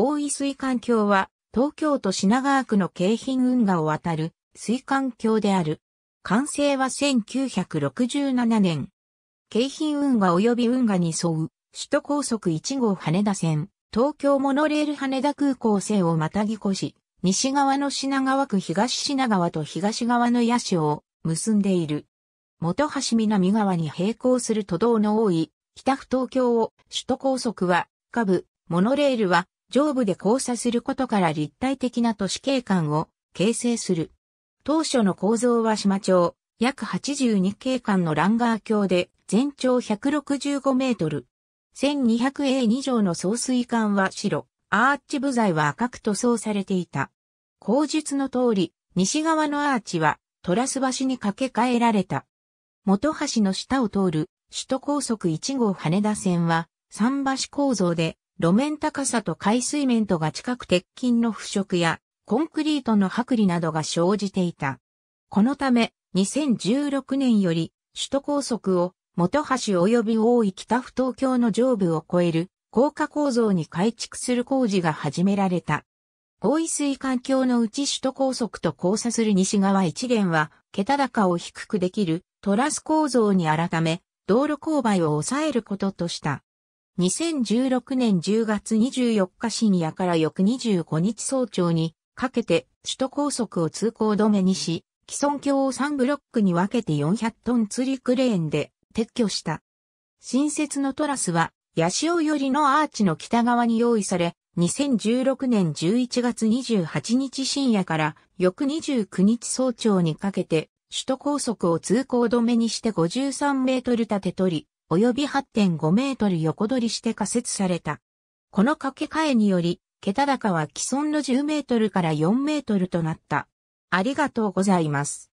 大井水管橋は、東京都品川区の京浜運河を渡る水管橋である。完成は1967年。京浜運河及び運河に沿う、首都高速1号羽田線、東京モノレール羽田空港線をまたぎ越し、西側の品川区東品川と東側の野潮を結んでいる。元橋南側に並行する都道の多い、北府東京を、首都高速は、下部、モノレールは、上部で交差することから立体的な都市景観を形成する。当初の構造は島町、約82景観のランガー橋で全長165メートル。1200A2 条の総水管は白、アーチ部材は赤く塗装されていた。口述の通り、西側のアーチはトラス橋に架け替えられた。元橋の下を通る首都高速1号羽田線は桟橋構造で路面高さと海水面とが近く鉄筋の腐食やコンクリートの剥離などが生じていた。このため、2016年より首都高速を元橋及び大井北不東京の上部を超える高架構造に改築する工事が始められた。大井水環境のうち首都高速と交差する西側一連は、桁高を低くできるトラス構造に改め、道路勾配を抑えることとした。2016年10月24日深夜から翌25日早朝にかけて首都高速を通行止めにし、既存橋を3ブロックに分けて400トン釣りクレーンで撤去した。新設のトラスは、八潮寄りのアーチの北側に用意され、2016年11月28日深夜から翌29日早朝にかけて、首都高速を通行止めにして53メートル立て取り、及び8.5メートル横取りして仮設された。この掛け替えにより、桁高は既存の10メートルから4メートルとなった。ありがとうございます。